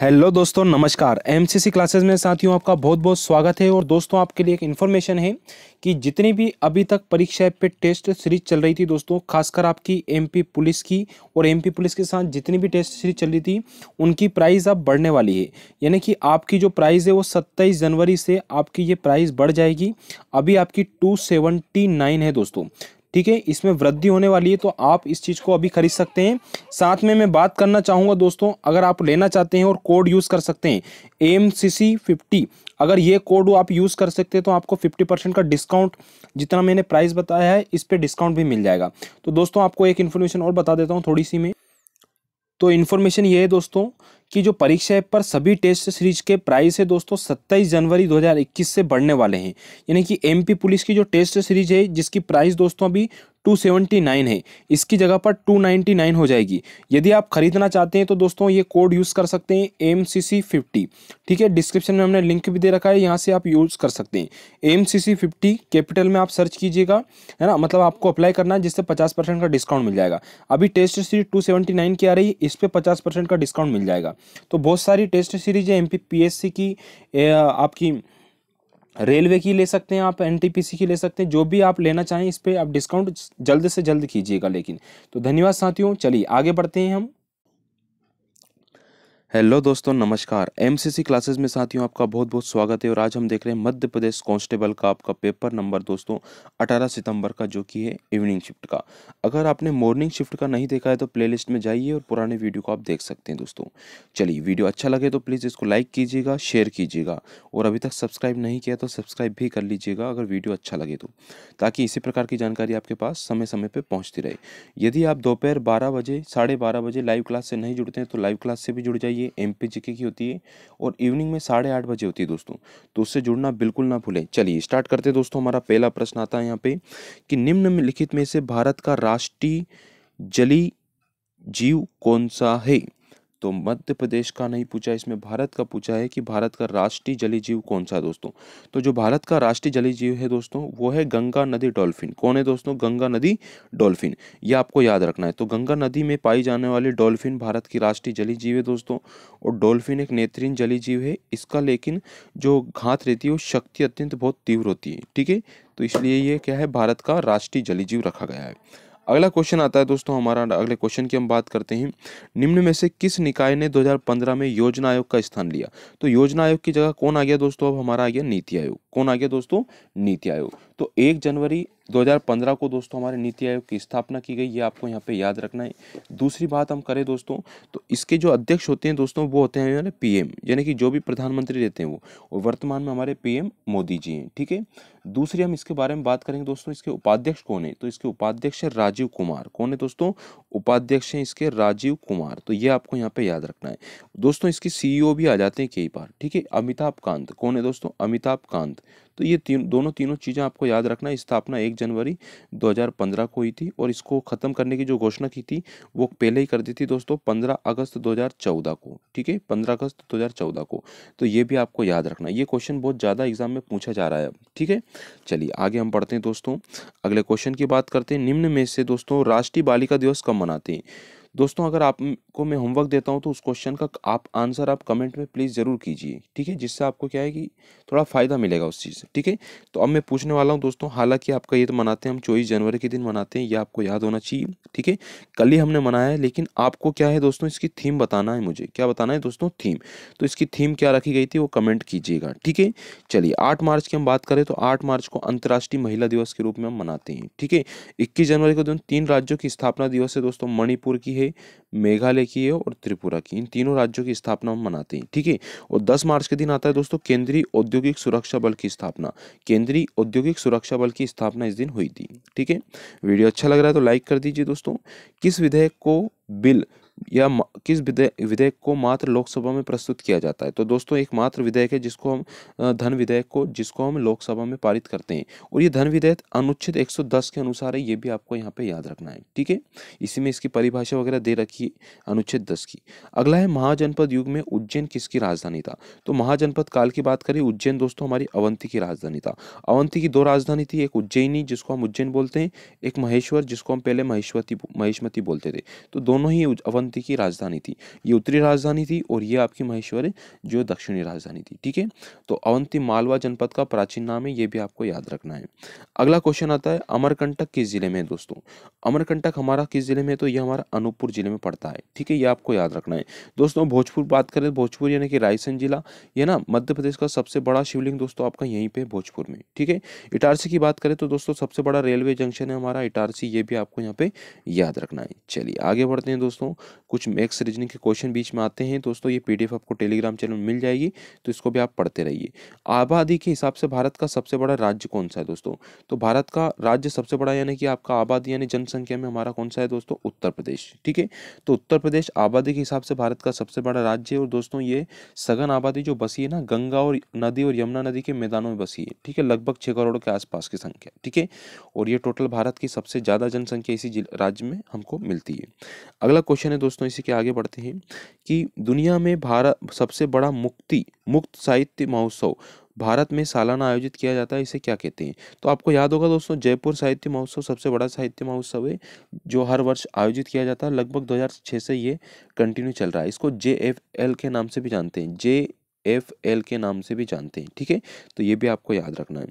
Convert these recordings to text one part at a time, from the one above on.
Hello दोस्तों नमस्कार MCC classes में साथियों आपका बहुत बहुत स्वागत है और दोस्तों आपके लिए एक इन्फॉर्मेशन है कि जितनी भी अभी तक परीक्षा पे टेस्ट सीरीज चल रही थी दोस्तों खासकर आपकी एमपी पुलिस की और एमपी पुलिस के साथ जितनी भी टेस्ट सीरीज चल रही थी उनकी प्राइस अब बढ़ने वाली है यानी कि आपकी जो प्राइस है वो सत्ताईस जनवरी से आपकी ये प्राइस बढ़ जाएगी अभी आपकी टू है दोस्तों ठीक है इसमें वृद्धि होने वाली है तो आप इस चीज़ को अभी खरीद सकते हैं साथ में मैं बात करना चाहूँगा दोस्तों अगर आप लेना चाहते हैं और कोड यूज़ कर सकते हैं एम सी सी फिफ्टी अगर ये कोड आप यूज़ कर सकते हैं तो आपको फिफ्टी परसेंट का डिस्काउंट जितना मैंने प्राइस बताया है इस पर डिस्काउंट भी मिल जाएगा तो दोस्तों आपको एक इन्फॉर्मेशन और बता देता हूँ थोड़ी सी मैं तो इन्फॉर्मेशन ये है दोस्तों कि जो परीक्षा ऐप पर सभी टेस्ट सीरीज के प्राइस है दोस्तों 27 जनवरी 2021 से बढ़ने वाले हैं यानी कि एमपी पुलिस की जो टेस्ट सीरीज है जिसकी प्राइस दोस्तों अभी 279 है इसकी जगह पर 299 हो जाएगी यदि आप खरीदना चाहते हैं तो दोस्तों ये कोड यूज़ कर सकते हैं एम सी सी फिफ्टी ठीक है डिस्क्रिप्शन में हमने लिंक भी दे रखा है यहाँ से आप यूज़ कर सकते हैं M C C fifty capital में आप सर्च कीजिएगा है ना मतलब आपको अप्लाई करना है जिससे पचास परसेंट का डिस्काउंट मिल जाएगा अभी test series two seventy nine की आ रही है इस पर पचास परसेंट का डिस्काउंट मिल जाएगा तो बहुत सारी टेस्ट सीरीज है M P P S C की आपकी रेलवे की ले सकते हैं आप एनटीपीसी की ले सकते हैं जो भी आप लेना चाहें इस पर आप डिस्काउंट जल्द से जल्द कीजिएगा लेकिन तो धन्यवाद साथियों चलिए आगे बढ़ते हैं हम हेलो दोस्तों नमस्कार एमसीसी क्लासेस में साथियों आपका बहुत बहुत स्वागत है और आज हम देख रहे हैं मध्य प्रदेश कांस्टेबल का आपका पेपर नंबर दोस्तों 18 सितंबर का जो कि है इवनिंग शिफ्ट का अगर आपने मॉर्निंग शिफ्ट का नहीं देखा है तो प्लेलिस्ट में जाइए और पुराने वीडियो को आप देख सकते हैं दोस्तों चलिए वीडियो अच्छा लगे तो प्लीज़ इसको लाइक कीजिएगा शेयर कीजिएगा और अभी तक सब्सक्राइब नहीं किया तो सब्सक्राइब भी कर लीजिएगा अगर वीडियो अच्छा लगे तो ताकि इसी प्रकार की जानकारी आपके पास समय समय पर पहुँचती रहे यदि आप दोपहर बारह बजे साढ़े बजे लाइव क्लास से नहीं जुड़ते हैं तो लाइव क्लास से भी जुड़ जाइए है एम पी जी की होती है और इवनिंग में साढ़े आठ बजे होती है दोस्तों तो उससे जुड़ना बिल्कुल ना भूलें चलिए स्टार्ट करते हैं दोस्तों हमारा पहला प्रश्न आता है यहाँ पे कि लिखित में से भारत का राष्ट्रीय जली जीव कौन सा है तो मध्य प्रदेश का नहीं पूछा इसमें भारत का पूछा है कि भारत का राष्ट्रीय जली जीव कौन सा दोस्तों तो जो भारत का राष्ट्रीय जली जीव है दोस्तों वो है गंगा नदी डॉल्फिन कौन है दोस्तों गंगा नदी डॉल्फिन ये आपको याद रखना है तो गंगा नदी में पाई जाने वाली डॉल्फिन भारत की राष्ट्रीय जली जीव है दोस्तों और डॉल्फिन एक नेत्रीन जली जीव है इसका लेकिन जो घात रहती है वो शक्ति अत्यंत बहुत तीव्र होती है ठीक है तो इसलिए ये क्या है भारत का राष्ट्रीय जली जीव रखा गया है अगला क्वेश्चन आता है दोस्तों हमारा अगले क्वेश्चन की हम बात करते हैं निम्न में से किस निकाय ने 2015 में योजना आयोग का स्थान लिया तो योजना आयोग की जगह कौन आ गया दोस्तों अब हमारा आ गया नीति आयोग कौन आ गया दोस्तों नीति आयोग तो एक जनवरी 2015 को दोस्तों हमारे नीति आयोग की स्थापना की गई ये आपको यहाँ पे याद रखना है दूसरी बात हम करें दोस्तों तो इसके जो अध्यक्ष होते हैं दोस्तों वो होते हैं पीएम यानी कि जो भी प्रधानमंत्री रहते हैं वो और वर्तमान में हमारे पीएम मोदी जी हैं ठीक है थीके? दूसरी हम इसके बारे में बात करेंगे दोस्तों इसके उपाध्यक्ष कौन है तो इसके उपाध्यक्ष है राजीव कुमार कौन है दोस्तों उपाध्यक्ष हैं इसके राजीव कुमार तो ये आपको यहाँ पे याद रखना है दोस्तों इसके सी e भी आ जाते हैं कई बार ठीक है अमिताभ कांत कौन है दोस्तों अमिताभ कांत तो ये तीन दोनों तीनों चीज़ें आपको याद रखना स्थापना एक जनवरी 2015 को हुई थी और इसको ख़त्म करने की जो घोषणा की थी वो पहले ही कर दी थी दोस्तों 15 अगस्त 2014 को ठीक है 15 अगस्त 2014 को तो ये भी आपको याद रखना ये क्वेश्चन बहुत ज़्यादा एग्जाम में पूछा जा रहा है ठीक है चलिए आगे हम पढ़ते हैं दोस्तों अगले क्वेश्चन की बात करते हैं निम्न में से दोस्तों राष्ट्रीय बालिका दिवस कब मनाते हैं दोस्तों अगर आपको मैं होमवर्क देता हूँ तो उस क्वेश्चन का आप आंसर आप कमेंट में प्लीज़ ज़रूर कीजिए ठीक है जिससे आपको क्या है कि थोड़ा फ़ायदा मिलेगा उस चीज़ से ठीक है तो अब मैं पूछने वाला हूँ दोस्तों हालांकि आपका ये तो मनाते हैं हम चौबीस जनवरी के दिन मनाते हैं ये आपको याद होना चाहिए ठीक है कल ही हमने मनाया है लेकिन आपको क्या है दोस्तों इसकी थीम बताना है मुझे क्या बताना है दोस्तों थीम तो इसकी थीम क्या रखी गई थी वो कमेंट कीजिएगा ठीक है चलिए आठ मार्च की हम बात करें तो आठ मार्च को अंतर्राष्ट्रीय महिला दिवस के रूप में हम मनाते हैं ठीक है इक्कीस जनवरी को दिन तीन राज्यों की स्थापना दिवस है दोस्तों मणिपुर की है है मेघालय की है और त्रिपुरा की इन तीनों राज्यों की स्थापना हम मनाते हैं ठीक है और 10 मार्च के दिन आता है दोस्तों केंद्रीय औद्योगिक सुरक्षा बल की स्थापना केंद्रीय औद्योगिक सुरक्षा बल की स्थापना इस दिन हुई थी ठीक है वीडियो अच्छा लग रहा है तो लाइक कर दीजिए दोस्तों किस विधेयक को बिल या किस विधेयक को मात्र लोकसभा में प्रस्तुत किया जाता है तो दोस्तों एक मात्र विधेयक है जिसको हम धन विधेयक को जिसको हम लोकसभा में पारित करते हैं और ये धन विधेयक अनुच्छेद 110 के अनुसार है ये भी आपको यहाँ पे याद रखना है ठीक है इसी में इसकी परिभाषा वगैरह दे रखी है अनुच्छेद दस की अगला है महाजनपद युग में उज्जैन किसकी राजधानी था तो महाजनपद काल की बात करें उज्जैन दोस्तों हमारी अवंती की राजधानी था अवंती की दो राजधानी थी एक उज्जैनी जिसको हम उज्जैन बोलते हैं एक महेश्वर जिसको हम पहले महेश्वती महेशमती बोलते थे तो दोनों ही अवंती पंथी की राजधानी थी ये उत्तरी राजधानी थी और ये आपकी महेश्वर है जो दक्षिणी राजधानी थी ठीक है तो अवंती मालवा जनपद का प्राचीन नाम है ये भी आपको याद रखना है अगला क्वेश्चन आता है अमरकंटक किस जिले में दोस्तों अमरकंटक हमारा किस जिले में तो ये हमारा अनूपपुर जिले में पड़ता है ठीक है ये आपको याद रखना है दोस्तों भोजपुर बात करें भोजपुर यानी कि रायसेन जिला ये ना मध्य प्रदेश का सबसे बड़ा शिवलिंग दोस्तों आपका यहीं पर भोजपुर में ठीक है इटारसी की बात करें तो दोस्तों सबसे बड़ा रेलवे जंक्शन है हमारा इटारसी ये भी आपको यहाँ पे याद रखना है चलिए आगे बढ़ते हैं दोस्तों कुछ मैक्स रीजनिंग के क्वेश्चन बीच में आते हैं दोस्तों ये पी आपको टेलीग्राम चैनल में मिल जाएगी तो इसको भी आप पढ़ते रहिए आबादी के हिसाब से भारत का सबसे बड़ा राज्य कौन सा है दोस्तों तो भारत का राज्य सबसे बड़ा यानी कि आपका आबादी यानी जनसंख्या में हमारा कौन सा है दोस्तों उत्तर प्रदेश ठीक है तो उत्तर प्रदेश आबादी के हिसाब से भारत का सबसे बड़ा राज्य है और दोस्तों ये सघन आबादी जो बसी है ना गंगा और नदी और यमुना नदी के मैदानों में बसी है ठीक है लगभग छः करोड़ के आसपास की संख्या ठीक है और ये टोटल भारत की सबसे ज़्यादा जनसंख्या इसी राज्य में हमको मिलती है अगला क्वेश्चन है दोस्तों इसी के आगे बढ़ते हैं कि दुनिया में भारत सबसे बड़ा मुक्ति मुक्त साहित्य महोत्सव भारत में सालाना आयोजित किया जाता है इसे क्या कहते हैं तो आपको याद होगा दोस्तों जयपुर साहित्य महोत्सव सबसे बड़ा साहित्य महोत्सव है जो हर वर्ष आयोजित किया जाता है लगभग 2006 से ये कंटिन्यू चल रहा है इसको जे के नाम से भी जानते हैं जे एफ एल के नाम से भी जानते हैं ठीक है तो ये भी आपको याद रखना है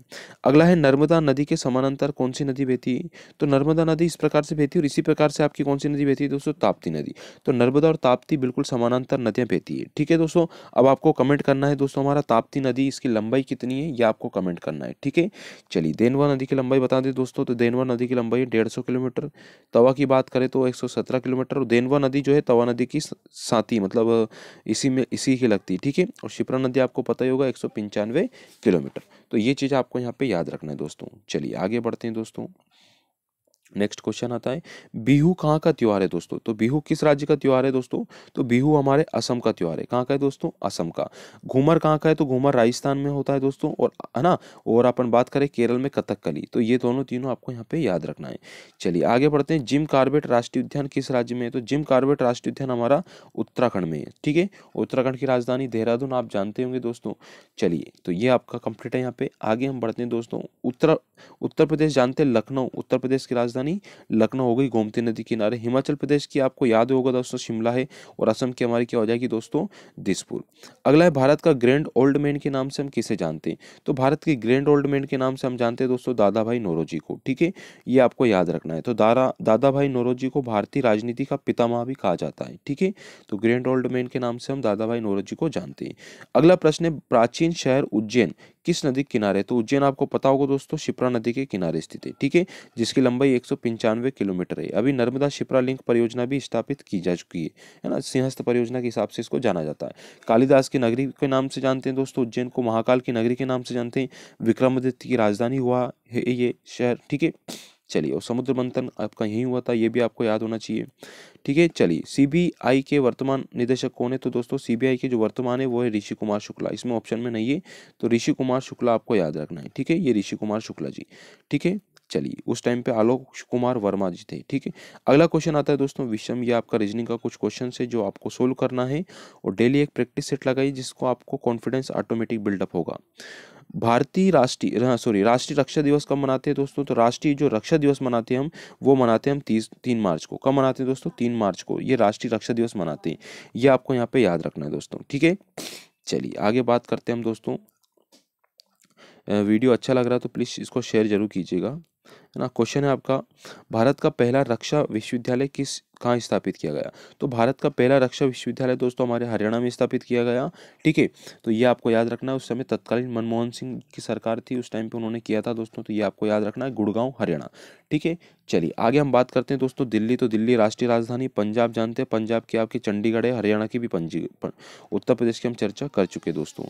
अगला है नर्मदा नदी के समानांतर कौन सी नदी बहती है तो नर्मदा नदी इस प्रकार से बहती है और इसी प्रकार से आपकी कौन सी नदी बहती है दोस्तों ताप्ती नदी तो नर्मदा और ताप्ती बिल्कुल समानांतर नदियाँ बहती है ठीक है दोस्तों अब आपको कमेंट करना है दोस्तों हमारा ताप्ती नदी इसकी लंबाई कितनी है यह आपको कमेंट करना है ठीक है चलिए देनवा नदी की लंबाई बता दें दोस्तों तो देनवा नदी की लंबाई है डेढ़ किलोमीटर तवा की बात करें तो एक किलोमीटर और देनवा नदी जो है तवा नदी की साथी मतलब इसी में इसी की लगती है ठीक है और क्षिप्रा नदी आपको पता ही होगा एक किलोमीटर तो ये चीज़ आपको यहाँ पे याद रखना है दोस्तों चलिए आगे बढ़ते हैं दोस्तों नेक्स्ट क्वेश्चन आता है बिहू कहाँ का त्यौहार है दोस्तों तो बिहू किस राज्य का त्यौहार है दोस्तों तो बिहू हमारे असम का त्यौहार है कहाँ का है दोस्तों असम का घूमर कहाँ का है तो घूमर राजस्थान में होता है दोस्तों और है ना और अपन बात करें केरल में कथकली तो ये दोनों तीनों आपको यहाँ पे याद रखना है चलिए आगे बढ़ते हैं जिम कार्बेट राष्ट्रीय उद्यान किस राज्य में है तो जिम कार्बेट राष्ट्रीय उद्यान हमारा उत्तराखंड में है ठीक है उत्तराखंड की राजधानी देहरादून आप जानते होंगे दोस्तों चलिए तो ये आपका कंप्लीट है यहाँ पे आगे हम बढ़ते हैं दोस्तों उत्तर उत्तर प्रदेश जानते हैं लखनऊ उत्तर प्रदेश की राजधानी राजधानी लखनऊ हो गई गोमती नदी किनारे हिमाचल प्रदेश की आपको याद होगा दोस्तों शिमला है और असम की हमारी क्या हो जाएगी दोस्तों दिसपुर अगला है भारत का ग्रैंड ओल्ड मैन के नाम से हम किसे जानते हैं तो भारत के ग्रैंड ओल्ड मैन के नाम से हम जानते हैं दोस्तों दादा भाई नोरोजी को ठीक है ये आपको याद रखना है तो दारा दादा भाई नोरोजी को भारतीय राजनीति का पितामह भी कहा जाता है ठीक है तो ग्रैंड ओल्ड मैन के नाम से हम दादा भाई नोरोजी को जानते हैं अगला प्रश्न है प्राचीन शहर उज्जैन किस नदी के किनारे तो उज्जैन आपको पता होगा दोस्तों शिप्रा नदी के किनारे स्थित है ठीक है जिसकी लंबाई एक किलोमीटर है अभी नर्मदा शिप्रा लिंक परियोजना भी स्थापित की जा चुकी है है ना सिंहस्थ परियोजना के हिसाब से इसको जाना जाता है कालिदास की नगरी के नाम से जानते हैं दोस्तों उज्जैन को महाकाल की नगरी के नाम से जानते हैं विक्रमादित्य की राजधानी हुआ है ये शहर ठीक है चलिए और समुद्र मंथन आपका यही हुआ था ये भी आपको याद होना चाहिए ठीक है चलिए सीबीआई के वर्तमान निदेशक कौन है तो दोस्तों सीबीआई के जो वर्तमान है वो है ऋषि कुमार शुक्ला इसमें ऑप्शन में नहीं है तो ऋषि कुमार शुक्ला आपको याद रखना है ठीक है ये ऋषि कुमार शुक्ला जी ठीक है चली उस टाइम पे आलोक कुमार वर्मा जी थे ठीक है अगला क्वेश्चन आता है दोस्तों विषम ये आपका रीजनिंग का कुछ क्वेश्चन है जो आपको सोल्व करना है और डेली एक प्रैक्टिस सेट लगाइए जिसको आपको कॉन्फिडेंस ऑटोमेटिक बिल्डअप होगा भारतीय राष्ट्रीय हाँ सॉरी राष्ट्रीय रक्षा दिवस कब मनाते हैं दोस्तों तो राष्ट्रीय जो रक्षा दिवस मनाते हैं हम वो मनाते हैं हम तीस तीन मार्च को कब मनाते हैं दोस्तों तीन मार्च को ये राष्ट्रीय रक्षा दिवस मनाते हैं ये आपको यहाँ पे याद रखना है दोस्तों ठीक है चलिए आगे बात करते हैं हम दोस्तों वीडियो अच्छा लग रहा है तो प्लीज़ इसको शेयर जरूर कीजिएगा है ना क्वेश्चन है आपका भारत का पहला रक्षा विश्वविद्यालय किस कहाँ स्थापित किया गया तो भारत का पहला रक्षा विश्वविद्यालय दोस्तों हमारे हरियाणा में स्थापित किया गया ठीक है तो ये आपको याद रखना है उस समय तत्कालीन मनमोहन सिंह की सरकार थी उस टाइम पर उन्होंने किया था दोस्तों तो ये आपको याद रखना है गुड़गांव हरियाणा ठीक है चलिए आगे हम बात करते हैं दोस्तों दिल्ली तो दिल्ली राष्ट्रीय राजधानी पंजाब जानते हैं पंजाब की आपकी चंडीगढ़ है हरियाणा की भी पंजी उत्तर प्रदेश की हम चर्चा कर चुके दोस्तों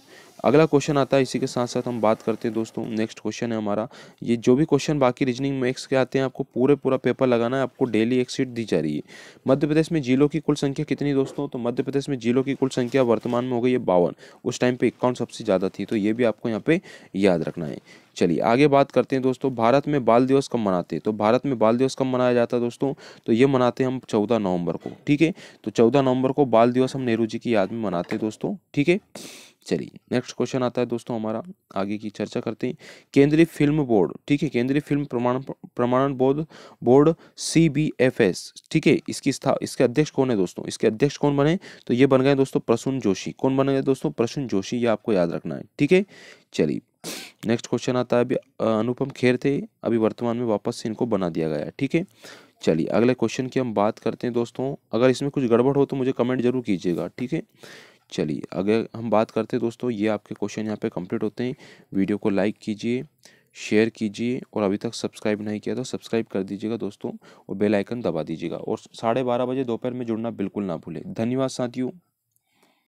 अगला क्वेश्चन आता है इसी के साथ साथ हम बात करते हैं दोस्तों नेक्स्ट क्वेश्चन है हमारा ये जो भी क्वेश्चन बाकी रीजनिंग मैक्स के आते हैं आपको पूरे पूरा पेपर लगाना है आपको डेली एक सीट दी जा रही है मध्य प्रदेश में जिलों की कुल संख्या कितनी दोस्तों तो मध्य प्रदेश में जिलों की कुल संख्या वर्तमान में हो गई है बावन उस टाइम पे इक्यावन सबसे ज़्यादा थी तो ये भी आपको यहाँ पे याद रखना है चलिए आगे बात करते हैं दोस्तों भारत में बाल दिवस कब मनाते हैं तो भारत में बाल दिवस कब मनाया जाता है दोस्तों तो ये मनाते हैं हम चौदह नवंबर को ठीक है तो चौदह नवंबर को बाल दिवस हम नेहरू जी की याद में मनाते हैं दोस्तों ठीक है चलिए नेक्स्ट क्वेश्चन आता है दोस्तों हमारा आगे की चर्चा करते हैं केंद्रीय फिल्म बोर्ड ठीक है केंद्रीय फिल्म प्रमाण प्रमाणन बोर्ड बोर्ड सीबीएफएस ठीक है इसकी स्था इसके अध्यक्ष कौन है दोस्तों इसके अध्यक्ष कौन बने तो ये बन गए दोस्तों प्रसून जोशी कौन बन गए दोस्तों प्रसून जोशी ये आपको याद रखना है ठीक है चलिए नेक्स्ट क्वेश्चन आता है अभी अनुपम खेर थे अभी वर्तमान में वापस से इनको बना दिया गया ठीक है चलिए अगले क्वेश्चन की हम बात करते हैं दोस्तों अगर इसमें कुछ गड़बड़ हो तो मुझे कमेंट जरूर कीजिएगा ठीक है चलिए अगर हम बात करते हैं दोस्तों ये आपके क्वेश्चन यहाँ पे कंप्लीट होते हैं वीडियो को लाइक कीजिए शेयर कीजिए और अभी तक सब्सक्राइब नहीं किया तो सब्सक्राइब कर दीजिएगा दोस्तों और बेल आइकन दबा दीजिएगा और साढ़े बारह बजे दोपहर में जुड़ना बिल्कुल ना भूलें धन्यवाद साथियों